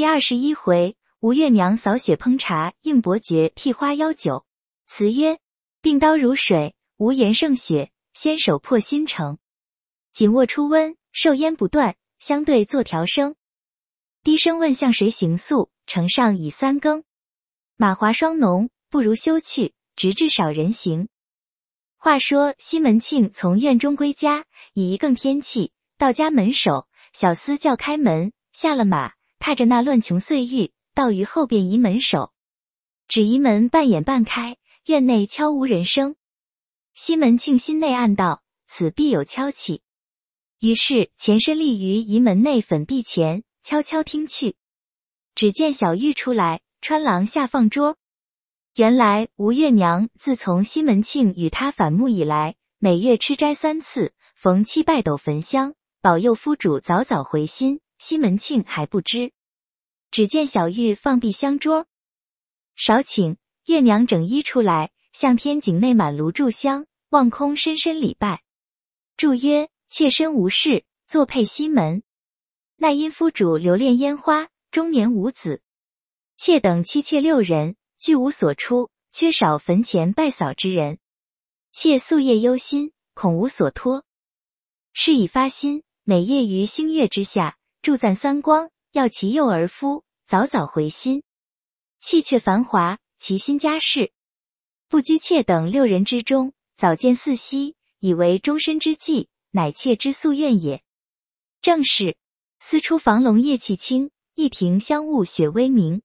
第二十一回，吴月娘扫雪烹茶，应伯爵替花邀酒。词曰：病刀如水，无言胜雪。纤手破新城。紧握初温。瘦烟不断，相对坐调声。低声问向谁行诉？城上已三更。马滑霜浓，不如休去。直至少人行。话说西门庆从院中归家，已一更天气，到家门首，小厮叫开门，下了马。踏着那乱琼碎玉，到于后边移门首，只移门半掩半开，院内悄无人声。西门庆心内暗道：“此必有敲起。”于是前身立于移门内粉壁前，悄悄听去。只见小玉出来，穿廊下放桌。原来吴月娘自从西门庆与他反目以来，每月吃斋三次，逢七拜斗焚香，保佑夫主早早回心。西门庆还不知，只见小玉放毕香桌，少请月娘整衣出来，向天井内满炉炷香，望空深深礼拜。祝曰：妾身无事，坐配西门，那因夫主留恋烟花，终年无子，妾等妻妾六人，俱无所出，缺少坟前拜扫之人，妾夙夜忧心，恐无所托，是以发心，每夜于星月之下。助赞三光，要其幼儿夫早早回心，弃却繁华，其心家事，不居妾等六人之中，早见四夕，以为终身之计，乃妾之夙愿也。正是，思出房龙夜气清，一庭香雾雪微明。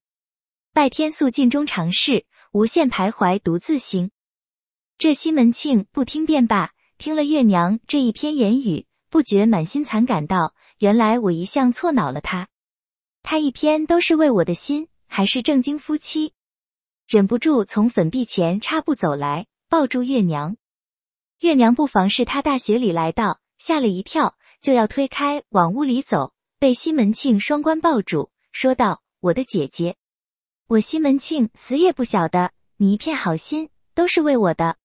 拜天宿尽中常事，无限徘徊独自行。这西门庆不听便罢，听了月娘这一篇言语，不觉满心惭感道。原来我一向错恼了他，他一天都是为我的心，还是正经夫妻，忍不住从粉壁前插步走来，抱住月娘。月娘不妨是他大学里来到，吓了一跳，就要推开往屋里走，被西门庆双关抱住，说道：“我的姐姐，我西门庆死也不晓得你一片好心，都是为我的，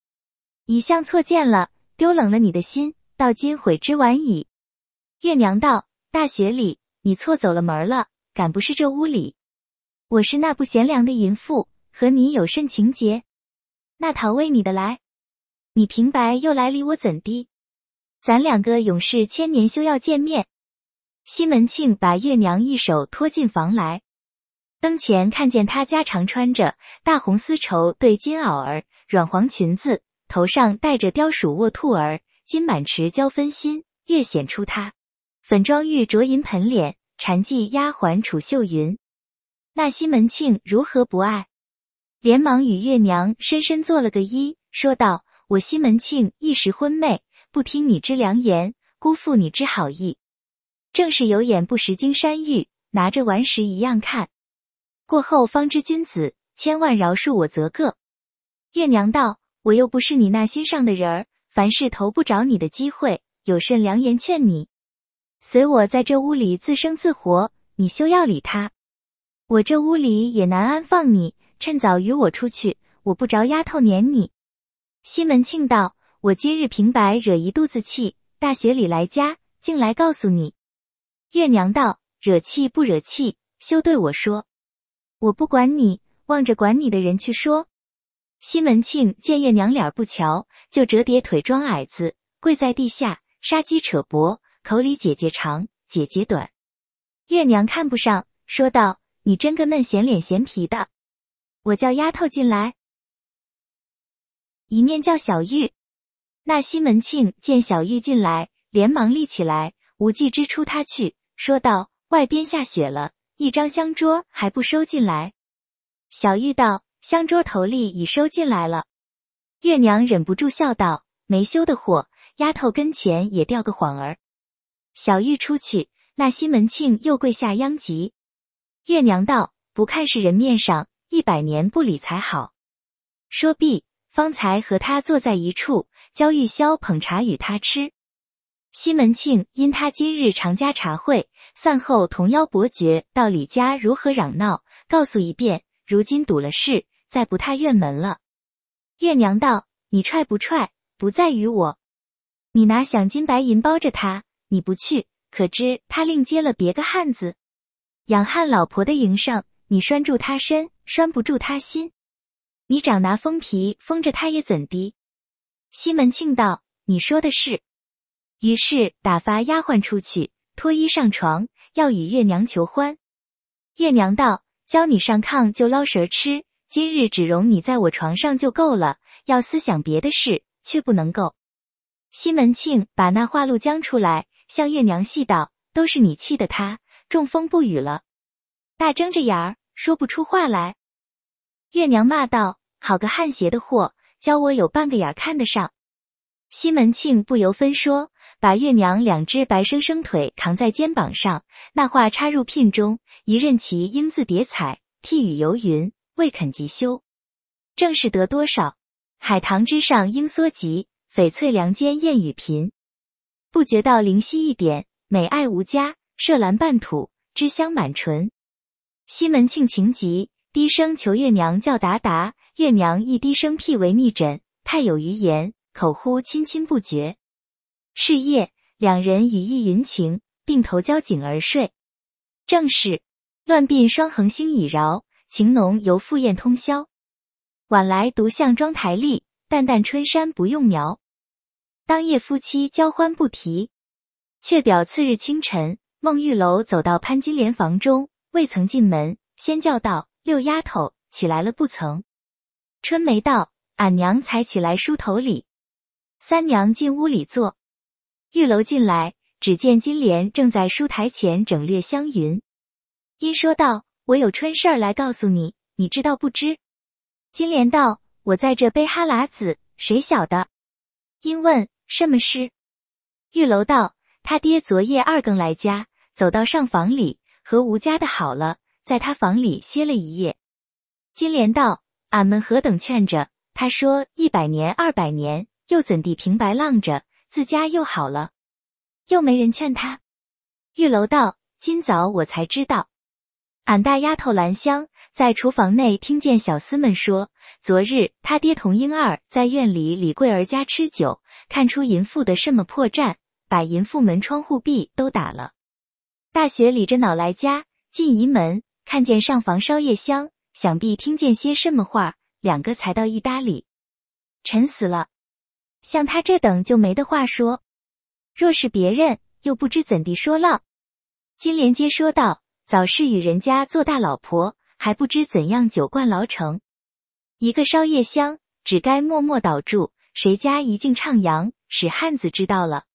一向错见了，丢冷了你的心，到今悔之晚矣。”月娘道：“大雪里，你错走了门儿了，敢不是这屋里？我是那不贤良的淫妇，和你有甚情结？那陶为你的来，你平白又来理我怎的？咱两个永世千年休要见面。”西门庆把月娘一手拖进房来，灯前看见她家常穿着大红丝绸对襟袄儿、软黄裙子，头上戴着雕鼠卧兔儿金满池胶分心，越显出她。粉妆玉琢银盆脸，禅寂丫鬟楚秀云。那西门庆如何不爱？连忙与月娘深深做了个揖，说道：“我西门庆一时昏昧，不听你之良言，辜负你之好意，正是有眼不识金山玉，拿着顽石一样看。过后方知君子，千万饶恕我则个。”月娘道：“我又不是你那心上的人儿，凡事投不着你的机会，有甚良言劝你？”随我在这屋里自生自活，你休要理他。我这屋里也难安放你，趁早与我出去。我不着丫头撵你。西门庆道：“我今日平白惹一肚子气，大雪里来家，竟来告诉你。”月娘道：“惹气不惹气，休对我说，我不管你，望着管你的人去说。”西门庆见月娘脸不瞧，就折叠腿装矮子，跪在地下，杀鸡扯脖。口里姐姐长，姐姐短。月娘看不上，说道：“你真个嫩，嫌脸嫌皮的。”我叫丫头进来，一面叫小玉。那西门庆见小玉进来，连忙立起来，无忌支出他去，说道：“外边下雪了，一张香桌还不收进来？”小玉道：“香桌头里已收进来了。”月娘忍不住笑道：“没羞的货，丫头跟前也掉个谎儿。”小玉出去，那西门庆又跪下央及。月娘道：“不看是人面上，一百年不理才好。”说毕，方才和他坐在一处，焦玉箫捧茶与他吃。西门庆因他今日常家茶会，散后同邀伯爵到李家如何嚷闹，告诉一遍。如今堵了事，再不踏院门了。月娘道：“你踹不踹，不在于我，你拿响金白银包着他。”你不去，可知他另接了别个汉子，养汉老婆的营生。你拴住他身，拴不住他心。你长拿封皮封着，他也怎的？西门庆道：“你说的是。”于是打发丫鬟出去，脱衣上床，要与月娘求欢。月娘道：“教你上炕就捞蛇吃，今日只容你在我床上就够了。要思想别的事，却不能够。”西门庆把那话露将出来。向月娘细道：“都是你气的，他中风不语了，大睁着眼儿说不出话来。”月娘骂道：“好个汉邪的货，教我有半个眼儿看得上。”西门庆不由分说，把月娘两只白生生腿扛在肩膀上，那画插入聘中，一任其英字叠彩，涕雨游云，未肯即休。正是得多少，海棠枝上莺缩急，翡翠梁间燕语频。不觉到灵犀一点，美爱无加，麝兰半土，脂香满唇。西门庆情急，低声求月娘叫达达。月娘一低声辟为逆枕，太有余言，口呼亲亲不绝。是夜，两人雨意云情，并头交颈而睡。正是乱鬓双横星已饶，情浓犹复宴通宵。晚来独向妆台立，淡淡春山不用描。当夜夫妻交欢不提，却表次日清晨，孟玉楼走到潘金莲房中，未曾进门，先叫道：“六丫头起来了不曾？”春梅道：“俺娘才起来梳头里。”三娘进屋里坐，玉楼进来，只见金莲正在梳台前整列香云，因说道：“我有春事儿来告诉你，你知道不知？”金莲道：“我在这背哈喇子，谁晓得？”因问什么事，玉楼道：“他爹昨夜二更来家，走到上房里，和吴家的好了，在他房里歇了一夜。”金莲道：“俺们何等劝着，他说一百年二百年，又怎地平白浪着自家又好了，又没人劝他。”玉楼道：“今早我才知道，俺大丫头兰香。”在厨房内听见小厮们说，昨日他爹同英二在院里李桂儿家吃酒，看出淫妇的什么破绽，把淫妇门窗户壁都打了。大雪里着脑来家，进姨门看见上房烧夜香，想必听见些什么话，两个才到一搭里。沉死了，像他这等就没得话说。若是别人，又不知怎地说浪。金莲接说道：“早是与人家做大老婆。”还不知怎样酒灌牢城，一个烧夜香，只该默默倒住。谁家一径唱阳，使汉子知道了，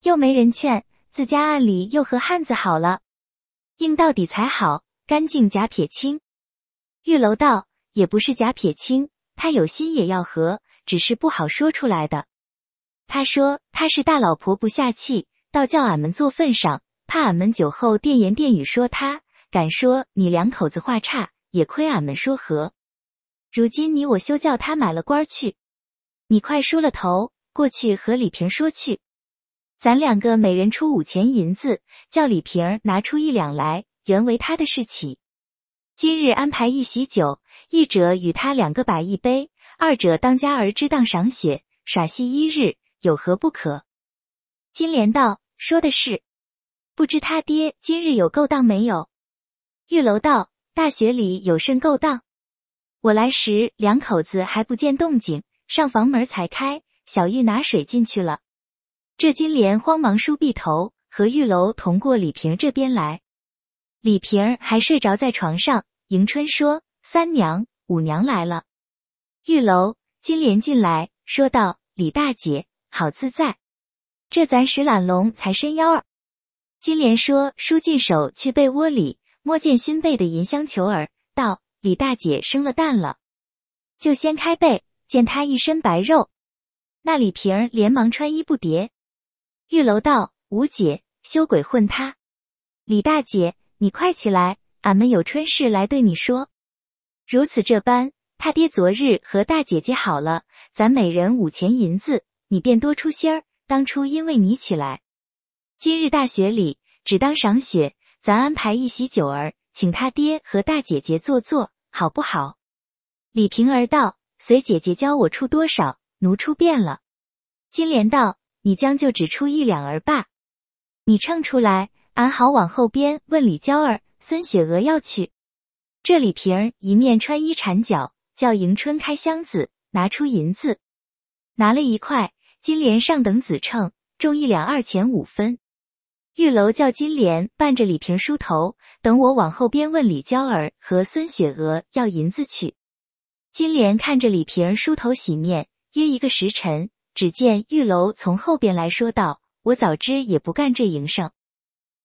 又没人劝，自家暗里又和汉子好了，硬到底才好，干净假撇清。玉楼道也不是假撇清，他有心也要和，只是不好说出来的。他说他是大老婆不下气，倒叫俺们做份上，怕俺们酒后电言电语说他。敢说你两口子话差，也亏俺们说和。如今你我休叫他买了官去，你快梳了头，过去和李平说去。咱两个每人出五钱银子，叫李平拿出一两来，原为他的事起。今日安排一喜酒，一者与他两个摆一杯，二者当家儿知当赏雪耍戏一日，有何不可？金莲道：“说的是，不知他爹今日有勾当没有？”玉楼道，大雪里有甚勾当？我来时两口子还不见动静，上房门才开，小玉拿水进去了。这金莲慌忙梳篦头，和玉楼同过李瓶这边来。李瓶儿还睡着在床上。迎春说：“三娘、五娘来了。”玉楼、金莲进来，说道：“李大姐好自在，这咱石懒龙才伸腰儿。”金莲说：“书进手去被窝里。”摸见熏背的银香球儿，道：“李大姐生了蛋了。”就掀开背，见她一身白肉。那李瓶儿连忙穿衣不迭。玉楼道：“吴姐休鬼混他。李大姐，你快起来，俺们有春事来对你说。如此这般，他爹昨日和大姐姐好了，咱每人五钱银子，你便多出心儿。当初因为你起来，今日大雪里，只当赏雪。”咱安排一席酒儿，请他爹和大姐姐坐坐，好不好？李平儿道：“随姐姐教我出多少，奴出遍了。”金莲道：“你将就只出一两儿罢，你称出来，俺好往后边问李娇儿、孙雪娥要去。”这李平儿一面穿衣缠脚，叫迎春开箱子拿出银子，拿了一块金莲上等子秤，重一两二钱五分。玉楼叫金莲伴着李瓶梳头，等我往后边问李娇儿和孙雪娥要银子去。金莲看着李瓶梳头洗面，约一个时辰，只见玉楼从后边来说道：“我早知也不干这营生，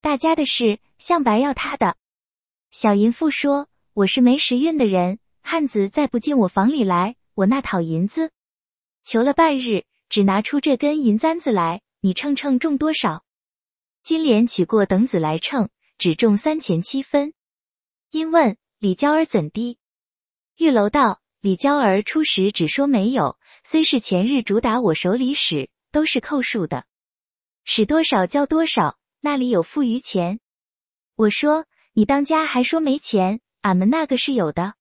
大家的事向白要他的小淫妇说，我是没时运的人，汉子再不进我房里来，我那讨银子，求了半日，只拿出这根银簪子来，你称称重多少。”金莲取过等子来称，只重三钱七分。因问李娇儿怎的？玉楼道：“李娇儿初时只说没有，虽是前日主打我手里使，都是扣数的，使多少交多少，那里有富余钱？我说你当家还说没钱，俺们那个是有的。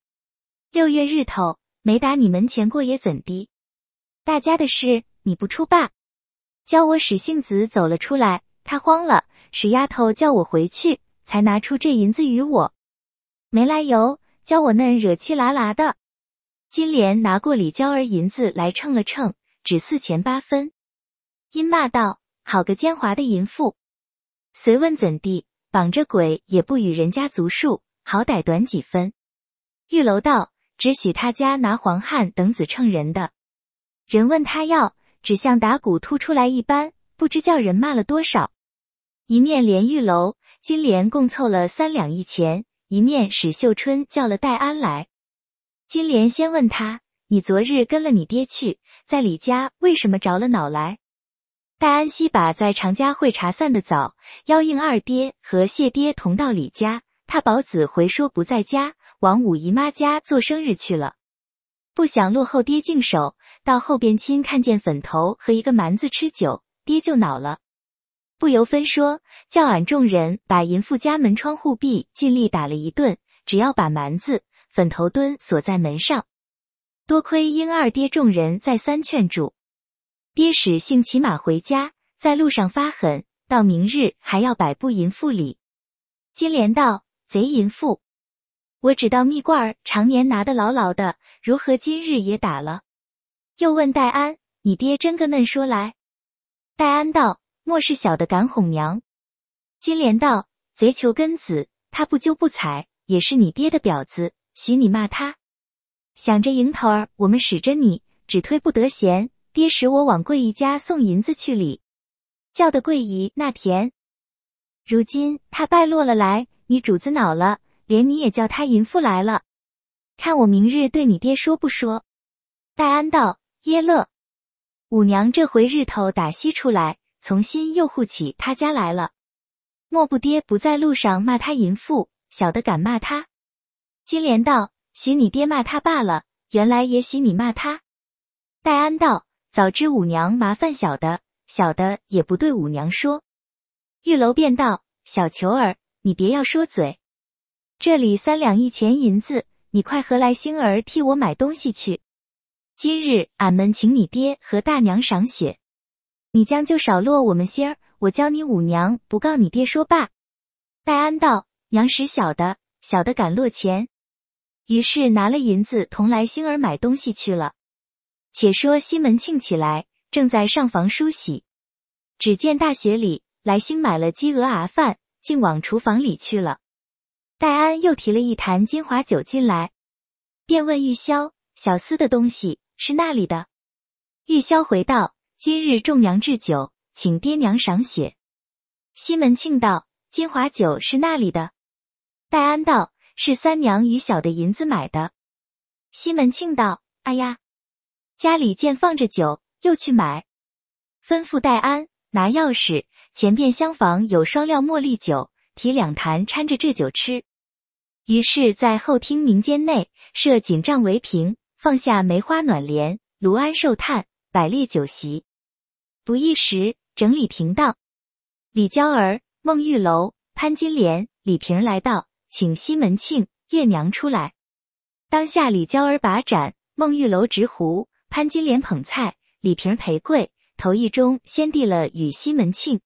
六月日头没打你门前过也怎的？大家的事你不出罢。”教我使性子走了出来。他慌了，使丫头叫我回去，才拿出这银子与我，没来由教我那惹气拉拉的。金莲拿过李娇儿银子来称了称，只四钱八分，因骂道：“好个奸猾的淫妇！”随问怎地绑着鬼也不与人家足数，好歹短几分。玉楼道：“只许他家拿黄汉等子称人的人问他要，只像打鼓吐出来一般，不知叫人骂了多少。”一面连玉楼，金莲共凑了三两一钱。一面史秀春叫了戴安来，金莲先问他：“你昨日跟了你爹去，在李家为什么着了恼来？”戴安西把在常家会茶散的早，邀应二爹和谢爹同到李家，他宝子回说不在家，往五姨妈家做生日去了。不想落后爹净手，到后边亲看见粉头和一个蛮子吃酒，爹就恼了。不由分说，叫俺众人把淫妇家门窗户壁尽力打了一顿。只要把蛮子粉头墩锁在门上。多亏英二爹众人再三劝阻，爹使性骑马回家，在路上发狠，到明日还要摆布淫妇礼。金莲道：“贼淫妇，我只道蜜罐常年拿得牢牢的，如何今日也打了？”又问戴安：“你爹真个嫩说来？”戴安道。莫是小的敢哄娘？金莲道：“贼求根子，他不揪不睬，也是你爹的婊子，许你骂他。想着迎头儿，我们使着你，只推不得闲。爹使我往桂姨家送银子去礼，叫的桂姨那田。如今他败落了来，你主子恼了，连你也叫他淫妇来了。看我明日对你爹说不说。”戴安道：“耶乐，五娘这回日头打西出来。”从新又护起他家来了。莫不爹不在路上骂他淫妇，小的敢骂他？金莲道：“许你爹骂他罢了，原来也许你骂他。”戴安道：“早知五娘麻烦小的，小的也不对五娘说。”玉楼便道：“小球儿，你别要说嘴。这里三两一钱银子，你快和来星儿替我买东西去。今日俺们请你爹和大娘赏雪。”你将就少落我们心儿，我教你五娘不告你爹。说罢，戴安道：“娘使小的，小的敢落钱。”于是拿了银子同来星儿买东西去了。且说西门庆起来，正在上房梳洗，只见大雪里来星买了鸡鹅鸭饭，竟往厨房里去了。戴安又提了一坛金华酒进来，便问玉箫：“小厮的东西是那里的？”玉箫回道。今日众娘置酒，请爹娘赏雪。西门庆道：“金华酒是那里的？”戴安道：“是三娘与小的银子买的。”西门庆道：“哎呀，家里见放着酒，又去买，吩咐戴安拿钥匙。前边厢房有双料茉莉酒，提两坛掺着这酒吃。”于是，在后厅民间内设锦帐为屏，放下梅花暖帘，炉安寿炭，摆列酒席。不一时，整理停当，李娇儿、孟玉楼、潘金莲、李瓶来到，请西门庆、月娘出来。当下，李娇儿把盏，孟玉楼执壶，潘金莲捧菜，李瓶儿陪跪。头一中先递了与西门庆，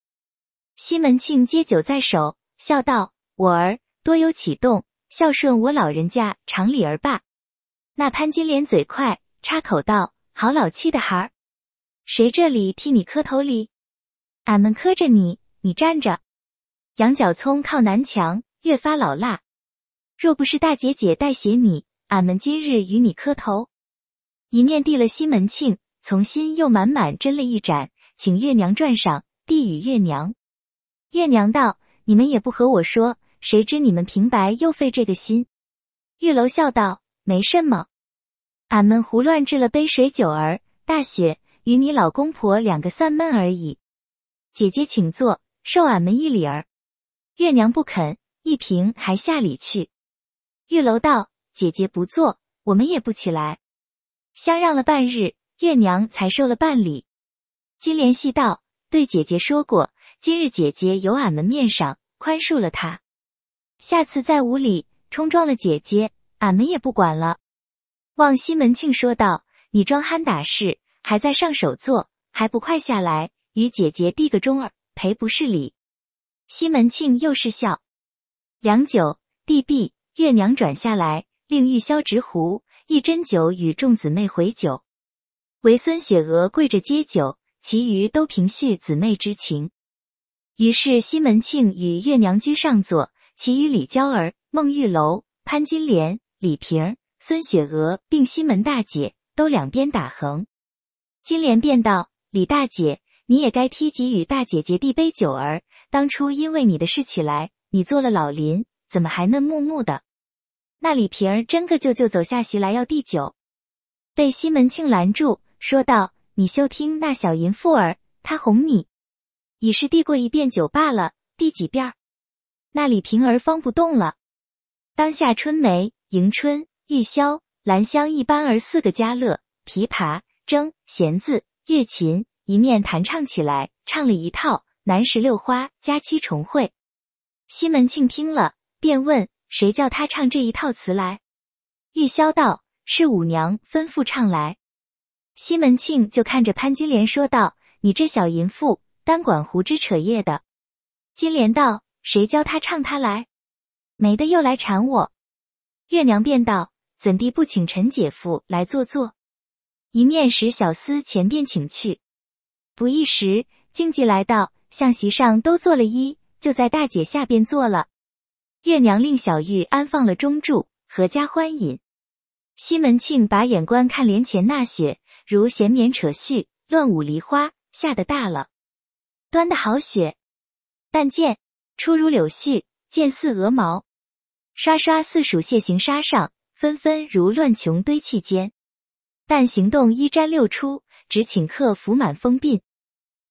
西门庆接酒在手，笑道：“我儿多有启动，孝顺我老人家常礼儿罢。”那潘金莲嘴快，插口道：“好老气的孩儿。”谁这里替你磕头礼？俺们磕着你，你站着。羊角葱靠南墙，越发老辣。若不是大姐姐带写你，俺们今日与你磕头。一面递了西门庆，从心又满满斟了一盏，请月娘转赏，递与月娘。月娘道：“你们也不和我说，谁知你们平白又费这个心？”玉楼笑道：“没什么，俺们胡乱制了杯水酒儿。大雪。”与你老公婆两个散闷而已，姐姐请坐，受俺们一礼儿。月娘不肯，一平还下礼去。玉楼道：“姐姐不坐，我们也不起来。”相让了半日，月娘才受了半礼。金莲细道：“对姐姐说过，今日姐姐由俺们面上宽恕了他，下次再无礼冲撞了姐姐，俺们也不管了。”望西门庆说道：“你装憨打是。”还在上首座，还不快下来，与姐姐递个钟儿，赔不是礼。西门庆又是笑，良久，递毕，月娘转下来，令玉箫执壶，一斟酒与众姊妹回酒。唯孙雪娥跪着接酒，其余都平叙姊妹之情。于是西门庆与月娘居上座，其余李娇儿、孟玉楼、潘金莲、李瓶孙雪娥并西门大姐，都两边打横。金莲便道：“李大姐，你也该替及与大姐姐递杯酒儿。当初因为你的事起来，你做了老林，怎么还嫩木木的？”那李瓶儿真个舅舅走下席来要递酒，被西门庆拦住，说道：“你休听那小淫妇儿，她哄你，已是递过一遍酒罢了。递几遍儿？”那李瓶儿方不动了。当下春梅、迎春、玉箫、兰香一般儿四个家乐，琵琶。筝弦子，月琴一面弹唱起来，唱了一套《南石榴花佳期重会》。西门庆听了，便问：“谁叫他唱这一套词来？”玉箫道：“是五娘吩咐唱来。”西门庆就看着潘金莲说道：“你这小淫妇，单管胡枝扯叶的。”金莲道：“谁教他唱他来？没的又来缠我。”月娘便道：“怎地不请陈姐夫来坐坐？”一面使小厮前边请去，不一时，静寂来到，向席上都坐了一，就在大姐下边坐了。月娘令小玉安放了中柱，阖家欢饮。西门庆把眼观看帘前那雪，如闲绵扯絮，乱舞梨花，下的大了。端的好雪，但见出如柳絮，渐似鹅毛，刷刷似鼠蟹行沙上，纷纷如乱琼堆砌间。但行动一沾六出，只请客服满风鬓，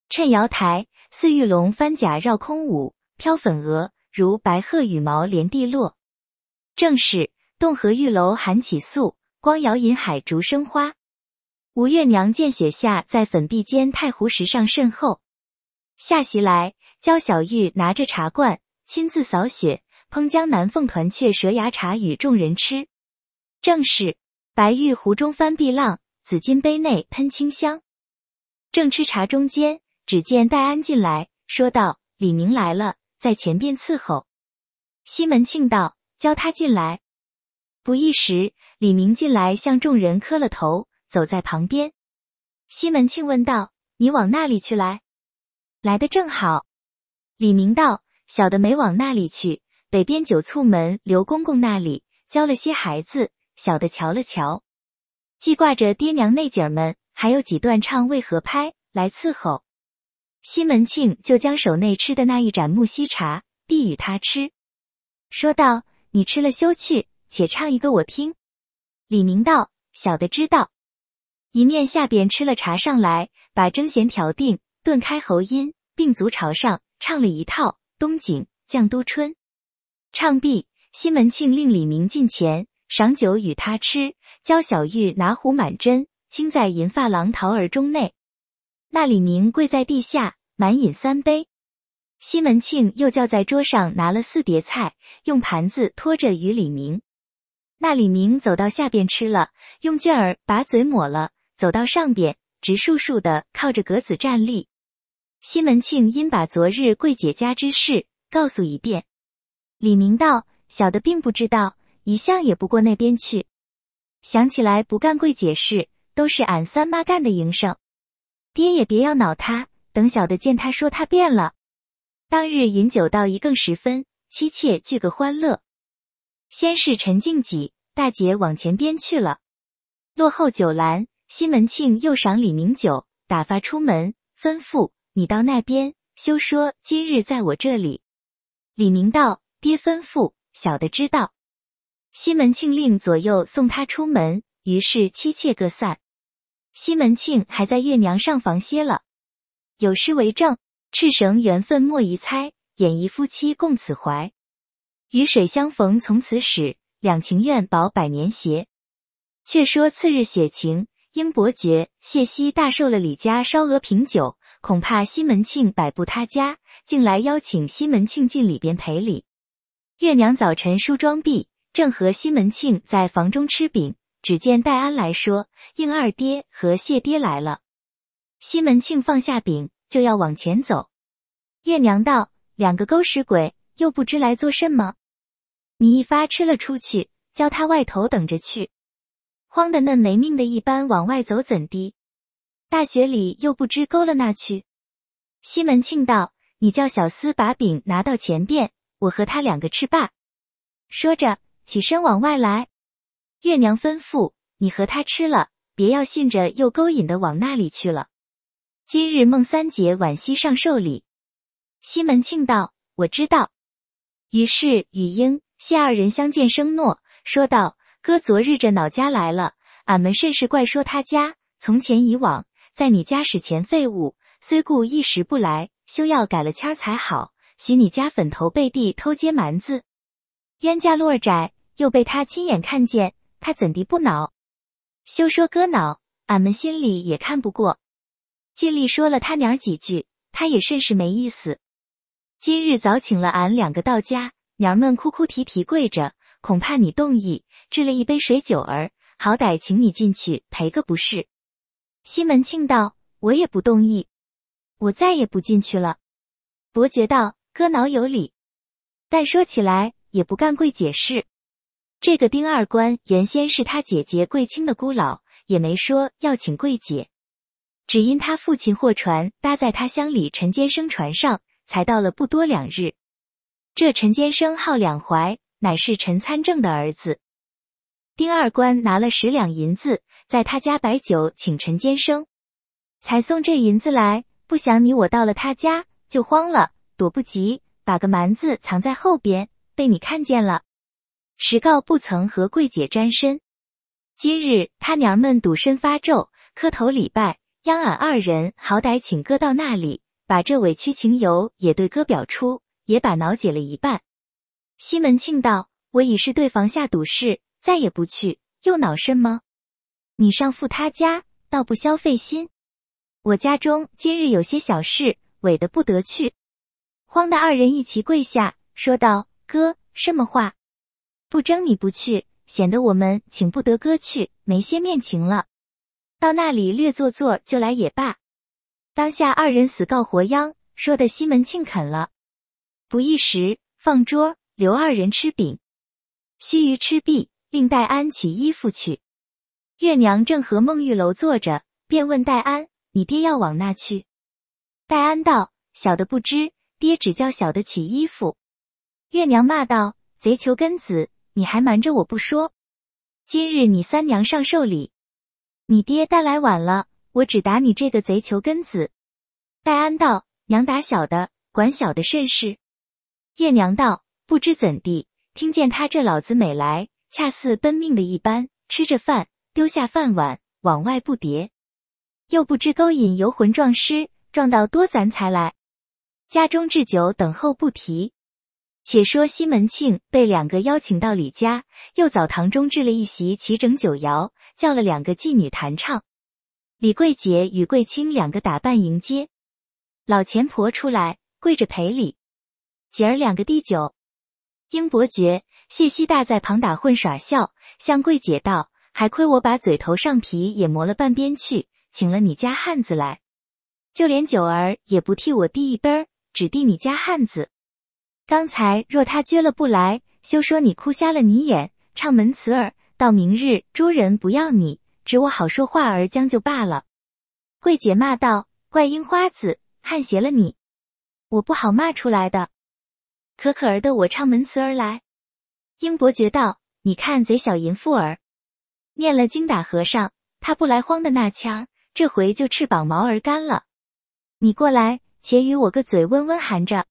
趁瑶台似玉龙翻甲绕空舞，飘粉额如白鹤羽毛连地落。正是洞河玉楼寒起素，光摇银海竹生花。吴月娘见雪下在粉壁间太湖石上甚厚，下席来教小玉拿着茶罐亲自扫雪，烹江南凤团雀舌芽茶与众人吃。正是。白玉壶中翻碧浪，紫金杯内喷清香。正吃茶中间，只见戴安进来，说道：“李明来了，在前边伺候。”西门庆道：“叫他进来。”不一时，李明进来，向众人磕了头，走在旁边。西门庆问道：“你往那里去来？来的正好。”李明道：“小的没往那里去，北边九簇门刘公公那里教了些孩子。”小的瞧了瞧，既挂着爹娘内姐儿们，还有几段唱未合拍，来伺候。西门庆就将手内吃的那一盏木樨茶递与他吃，说道：“你吃了休去，且唱一个我听。”李明道：“小的知道。”一面下边吃了茶，上来把筝弦调定，顿开喉音，并足朝上唱了一套《东景绛都春》。唱毕，西门庆令李明进前。赏酒与他吃，教小玉拿壶满斟，倾在银发郎桃儿中内。那李明跪在地下，满饮三杯。西门庆又叫在桌上拿了四碟菜，用盘子托着与李明。那李明走到下边吃了，用卷儿把嘴抹了，走到上边，直竖竖的靠着格子站立。西门庆因把昨日桂姐家之事告诉一遍，李明道：“小的并不知道。”一向也不过那边去，想起来不干贵姐事，都是俺三妈干的营生。爹也别要恼他，等小的见他说他变了。当日饮酒到一更时分，妻妾聚个欢乐。先是陈静己大姐往前边去了，落后酒兰西门庆又赏李明酒，打发出门，吩咐你到那边休说今日在我这里。李明道：“爹吩咐，小的知道。”西门庆令左右送他出门，于是妻妾各散。西门庆还在月娘上房歇了。有诗为证：“赤绳缘分莫疑猜，演绎夫妻共此怀。雨水相逢从此始，两情愿保百年谐。却说次日雪晴，英伯爵谢希大寿了。李家烧鹅品酒，恐怕西门庆摆布他家，竟来邀请西门庆进里边赔礼。月娘早晨梳妆毕。正和西门庆在房中吃饼，只见戴安来说：“应二爹和谢爹来了。”西门庆放下饼，就要往前走。月娘道：“两个狗屎鬼，又不知来做甚么？你一发吃了出去，叫他外头等着去。慌的那没命的一般往外走，怎的？大雪里又不知勾了那去。”西门庆道：“你叫小厮把饼拿到前边，我和他两个吃罢。”说着。起身往外来，月娘吩咐你和他吃了，别要信着又勾引的往那里去了。今日孟三姐晚夕上寿礼，西门庆道：“我知道。”于是雨英谢二人相见，生诺说道：“哥，昨日这老家来了，俺们甚是怪说他家从前以往在你家使钱废物，虽故一时不来，休要改了签儿才好，许你家粉头背地偷接蛮子，冤家路窄。”又被他亲眼看见，他怎的不恼？休说哥恼，俺们心里也看不过，尽力说了他娘几句，他也甚是没意思。今日早请了俺两个到家，娘们哭哭啼啼跪着，恐怕你动意，置了一杯水酒儿，好歹请你进去赔个不是。西门庆道：“我也不动意，我再也不进去了。”伯爵道：“哥恼有理，但说起来也不干跪解释。”这个丁二官原先是他姐姐桂清的姑老，也没说要请桂姐，只因他父亲货船搭在他乡里陈坚生船上，才到了不多两日。这陈坚生号两淮，乃是陈参政的儿子。丁二官拿了十两银子在他家摆酒请陈坚生，才送这银子来。不想你我到了他家就慌了，躲不及，把个蛮子藏在后边，被你看见了。实告不曾和贵姐沾身，今日他娘们赌身发咒，磕头礼拜，央俺二人好歹请哥到那里，把这委屈情由也对哥表出，也把恼解了一半。西门庆道：“我已是对房下赌誓，再也不去，又恼甚么？你上赴他家，倒不消费心。我家中今日有些小事，委的不得去。”慌的二人一齐跪下，说道：“哥，什么话？”不争你不去，显得我们请不得哥去，没些面情了。到那里略坐坐就来也罢。当下二人死告活央，说的西门庆肯了。不一时放桌，留二人吃饼。须臾吃毕，令戴安取衣服去。月娘正和孟玉楼坐着，便问戴安：“你爹要往那去？”戴安道：“小的不知，爹只叫小的取衣服。”月娘骂道：“贼求根子！”你还瞒着我不说，今日你三娘上寿礼，你爹带来晚了，我只打你这个贼求根子。戴安道：娘打小的，管小的甚事？叶娘道：不知怎地，听见他这老子每来，恰似奔命的一般，吃着饭丢下饭碗往外不迭，又不知勾引游魂撞尸，撞到多咱才来。家中置酒等候不提。且说西门庆被两个邀请到李家，又澡堂中置了一席齐整酒肴，叫了两个妓女弹唱。李桂姐与桂卿两个打扮迎接，老钱婆出来跪着赔礼。姐儿两个递酒，英伯爵谢希大在旁打混耍笑，向桂姐道：“还亏我把嘴头上皮也磨了半边去，请了你家汉子来，就连九儿也不替我递一杯儿，只递你家汉子。”刚才若他撅了不来，休说你哭瞎了你眼，唱门词儿到明日，诸人不要你，只我好说话儿将就罢了。桂姐骂道：“怪樱花子害邪了你，我不好骂出来的。”可可儿的我唱门词儿来。英伯爵道：“你看贼小淫妇儿，念了经打和尚，他不来慌的那腔儿，这回就翅膀毛儿干了。你过来，且与我个嘴温温含着。”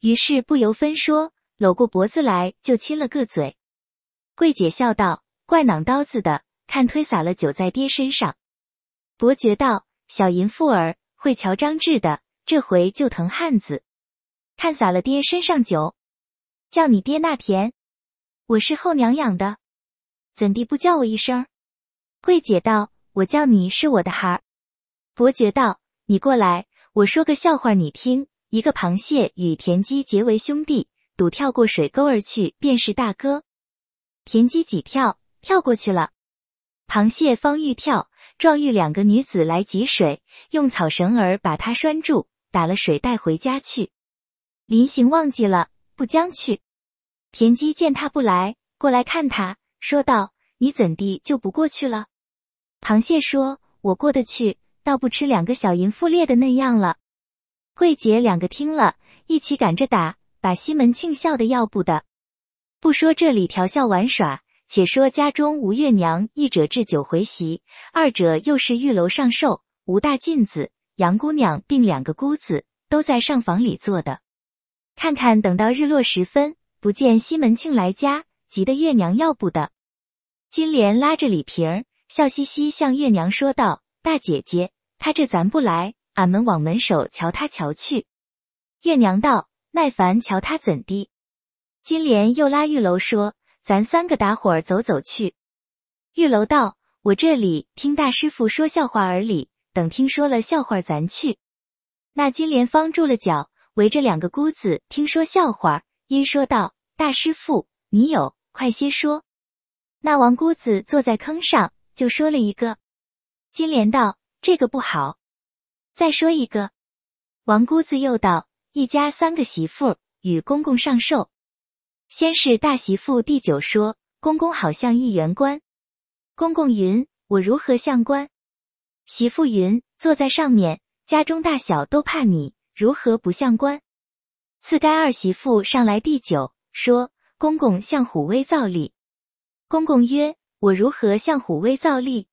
于是不由分说，搂过脖子来就亲了个嘴。桂姐笑道：“怪囊刀子的，看推洒了酒在爹身上。”伯爵道：“小银妇儿会瞧张志的，这回就疼汉子，看洒了爹身上酒，叫你爹那甜。我是后娘养的，怎地不叫我一声？”桂姐道：“我叫你是我的孩儿。”伯爵道：“你过来，我说个笑话你听。”一个螃蟹与田鸡结为兄弟，赌跳过水沟而去，便是大哥。田鸡几跳，跳过去了。螃蟹方欲跳，撞遇两个女子来汲水，用草绳儿把它拴住，打了水带回家去。临行忘记了，不将去。田鸡见他不来，过来看他，说道：“你怎地就不过去了？”螃蟹说：“我过得去，倒不吃两个小淫妇列的那样了。”桂姐两个听了一起赶着打，把西门庆笑的要不得。不说这里调笑玩耍，且说家中吴月娘一者置酒回席，二者又是玉楼上寿，吴大妗子、杨姑娘并两个姑子都在上房里坐的。看看等到日落时分，不见西门庆来家，急得月娘要不得。金莲拉着李瓶儿，笑嘻嘻向月娘说道：“大姐姐，他这咱不来。”俺们往门首瞧他瞧去，月娘道：“耐烦瞧他怎地？”金莲又拉玉楼说：“咱三个打伙儿走走去。”玉楼道：“我这里听大师傅说笑话而已，等听说了笑话咱去。”那金莲方住了脚，围着两个姑子听说笑话因说道：“大师傅，你有快些说。”那王姑子坐在坑上就说了一个，金莲道：“这个不好。”再说一个，王姑子又道：一家三个媳妇与公公上寿，先是大媳妇第九说，公公好像一员官。公公云：我如何像官？媳妇云：坐在上面，家中大小都怕你，如何不像官？次该二媳妇上来第九说公公像虎威造力。公公曰：我如何像虎威造力？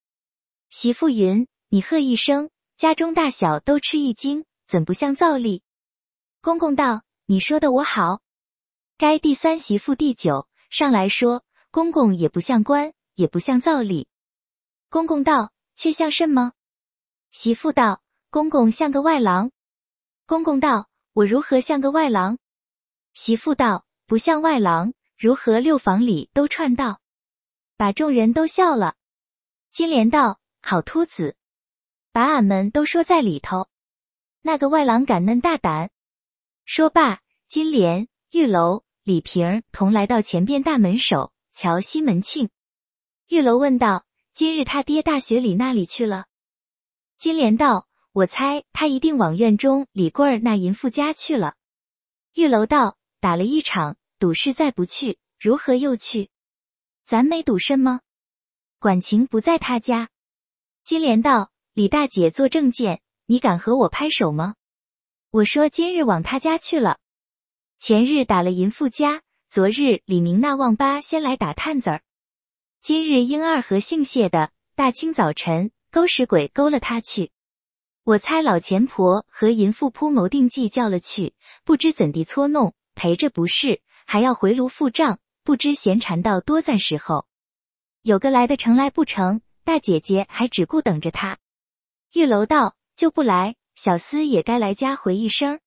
媳妇云：你喝一声。家中大小都吃一惊，怎不像造例？公公道，你说的我好。该第三媳妇第九，上来说，公公也不像官，也不像造例。”公公道，却像甚么？媳妇道，公公像个外郎。公公道，我如何像个外郎？媳妇道，不像外郎，如何六房里都串道，把众人都笑了。金莲道，好秃子。把俺们都说在里头。那个外郎敢嫩大胆。说罢，金莲、玉楼、李瓶同来到前边大门首，瞧西门庆。玉楼问道：“今日他爹大学里那里去了？”金莲道：“我猜他一定往院中李贵儿那淫妇家去了。”玉楼道：“打了一场赌，誓再不去，如何又去？咱没赌甚吗？管情不在他家。”金莲道。李大姐做证件，你敢和我拍手吗？我说今日往他家去了，前日打了淫妇家，昨日李明那旺八先来打探子儿，今日英二和姓谢的，大清早晨勾使鬼勾了他去。我猜老钱婆和淫妇铺谋定计叫了去，不知怎地搓弄，陪着不是，还要回炉付账，不知闲缠到多暂时候。有个来的成来不成？大姐姐还只顾等着他。玉楼道就不来，小厮也该来家回一声。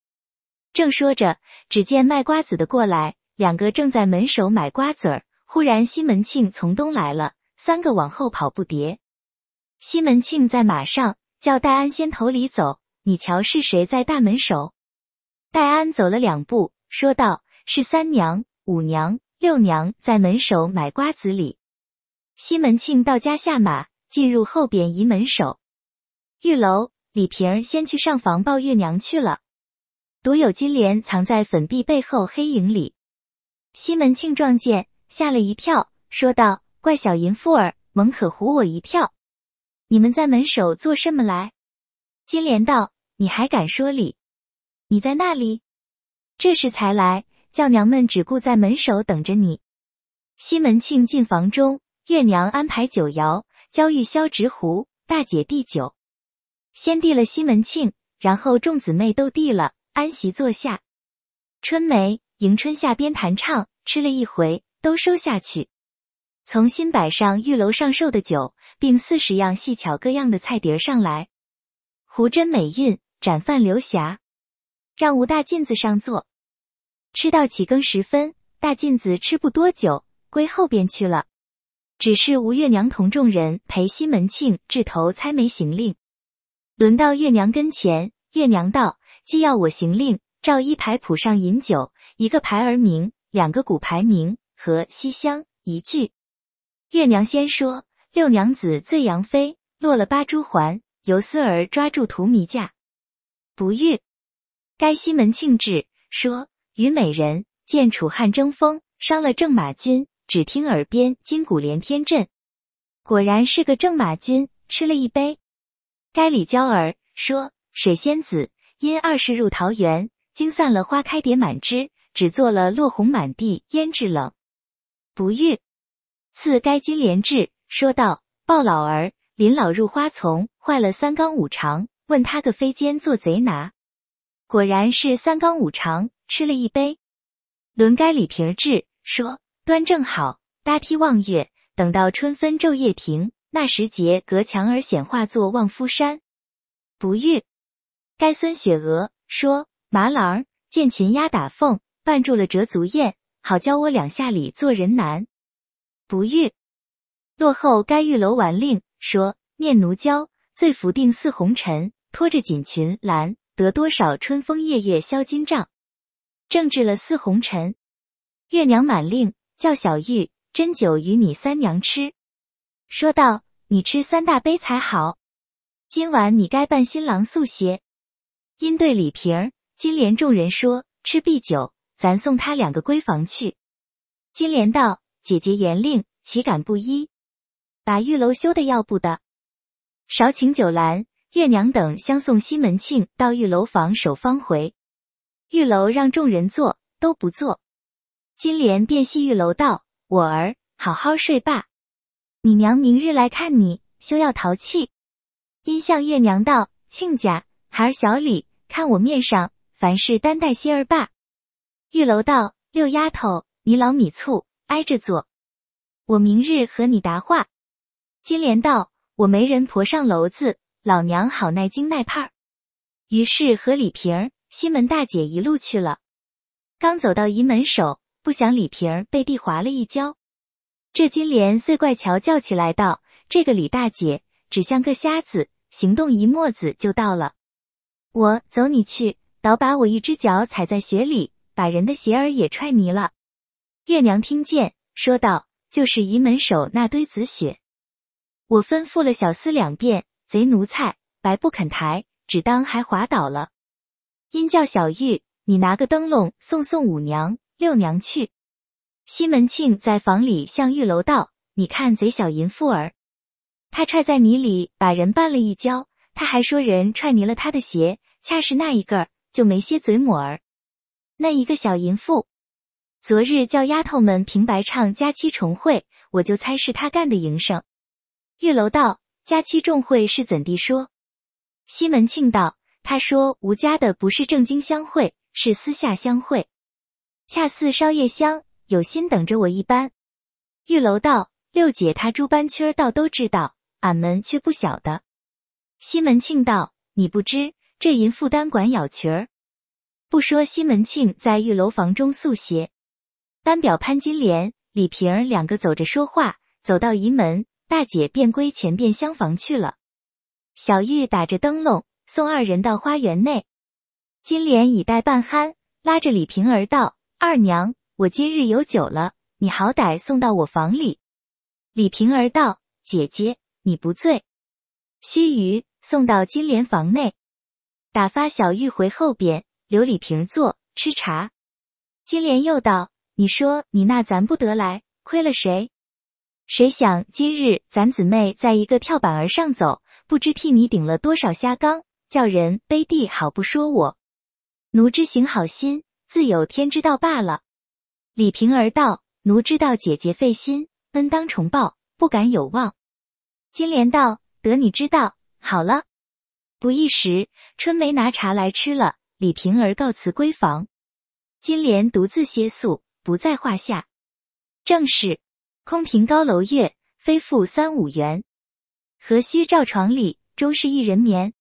正说着，只见卖瓜子的过来，两个正在门首买瓜子儿。忽然西门庆从东来了，三个往后跑不迭。西门庆在马上叫戴安先头里走，你瞧是谁在大门首？戴安走了两步，说道：“是三娘、五娘、六娘在门首买瓜子里。”西门庆到家下马，进入后边移门首。玉楼李瓶儿先去上房抱月娘去了，独有金莲藏在粉壁背后黑影里，西门庆撞见，吓了一跳，说道：“怪小淫妇儿，蒙可唬我一跳！你们在门首做什么来？”金莲道：“你还敢说理？你在那里？这时才来，叫娘们只顾在门首等着你。”西门庆进房中，月娘安排酒肴，焦玉箫执壶，大姐递酒。先递了西门庆，然后众姊妹都递了，安席坐下。春梅、迎春下边弹唱，吃了一回，都收下去，重新摆上玉楼上寿的酒，并四十样细巧各样的菜碟上来。胡真美韵展饭流霞，让吴大镜子上座。吃到起更时分，大镜子吃不多久，归后边去了。只是吴月娘同众人陪西门庆掷头猜枚行令。轮到月娘跟前，月娘道：“既要我行令，照一牌谱上饮酒，一个牌儿名，两个鼓牌名，和西厢一句。”月娘先说：“六娘子醉杨妃，落了八珠环，由丝儿抓住荼蘼架，不遇。该西门庆至，说《虞美人》，见楚汉争锋，伤了郑马军，只听耳边金鼓连天震，果然是个郑马军，吃了一杯。”该李娇儿说：“水仙子因二世入桃园，惊散了花开蝶满枝，只做了落红满地胭脂冷。”不遇，赐该金莲质说道：“鲍老儿临老入花丛，坏了三纲五常。问他个飞奸做贼拿，果然是三纲五常吃了一杯。”轮该李瓶儿说：“端正好，搭梯望月，等到春分昼夜停。”那时节，隔墙而显化作望夫山。不遇，该孙雪娥说：“麻郎儿见群鸦打凤，绊住了折足宴，好教我两下里做人难。”不遇，落后该玉楼玩令说：“念奴娇，醉扶定似红尘，拖着锦裙拦得多少春风夜月销金帐。正治了似红尘，月娘满令叫小玉斟酒与你三娘吃。”说道：“你吃三大杯才好。今晚你该扮新郎素些。”因对李瓶儿、金莲众人说：“吃毕酒，咱送他两个闺房去。”金莲道：“姐姐严令，岂敢不依？”把玉楼修的要不得。少请九兰、月娘等相送西门庆到玉楼房守方回。玉楼让众人坐，都不坐。金莲便系玉楼道：“我儿，好好睡罢。”你娘明日来看你，休要淘气。因向月娘道：“亲家，孩儿小李，看我面上，凡事担待些儿罢。”玉楼道：“六丫头，你老米醋，挨着坐。我明日和你答话。”金莲道：“我没人婆上楼子，老娘好耐惊耐怕。”于是和李瓶儿、西门大姐一路去了。刚走到仪门首，不想李瓶儿背地滑了一跤。这金莲碎怪瞧叫起来道：“这个李大姐只像个瞎子，行动一墨子就到了。我走你去，倒把我一只脚踩在雪里，把人的鞋儿也踹泥了。”月娘听见，说道：“就是移门手那堆子雪，我吩咐了小厮两遍，贼奴才白不肯抬，只当还滑倒了。因叫小玉，你拿个灯笼送送五娘、六娘去。”西门庆在房里向玉楼道：“你看贼小淫妇儿，他踹在泥里把人绊了一跤，他还说人踹泥了他的鞋，恰是那一个儿就没些嘴抹儿。那一个小淫妇，昨日叫丫头们平白唱佳期重会，我就猜是他干的营生。”玉楼道：“佳期重会是怎地说？”西门庆道：“他说吴家的不是正经相会，是私下相会，恰似烧夜香。”有心等着我一般，玉楼道六姐她诸班缺儿倒都知道，俺们却不晓得。西门庆道：“你不知这淫妇单管咬群儿。”不说西门庆在玉楼房中宿歇，单表潘金莲、李瓶儿两个走着说话，走到仪门，大姐便归前边厢房去了。小玉打着灯笼送二人到花园内，金莲已带半酣，拉着李瓶儿道：“二娘。”我今日有酒了，你好歹送到我房里。李瓶儿道：“姐姐，你不醉。”须臾送到金莲房内，打发小玉回后边，留李瓶儿坐吃茶。金莲又道：“你说你那咱不得来，亏了谁？谁想今日咱姊妹在一个跳板儿上走，不知替你顶了多少虾缸，叫人背地好不说我，奴之行好心，自有天知道罢了。”李瓶儿道：“奴知道姐姐费心，恩当重报，不敢有望。”金莲道：“得你知道，好了。”不一时，春梅拿茶来吃了。李瓶儿告辞归房，金莲独自歇宿，不在话下。正是，空庭高楼月，非复三五元。何须照床里，终是一人眠。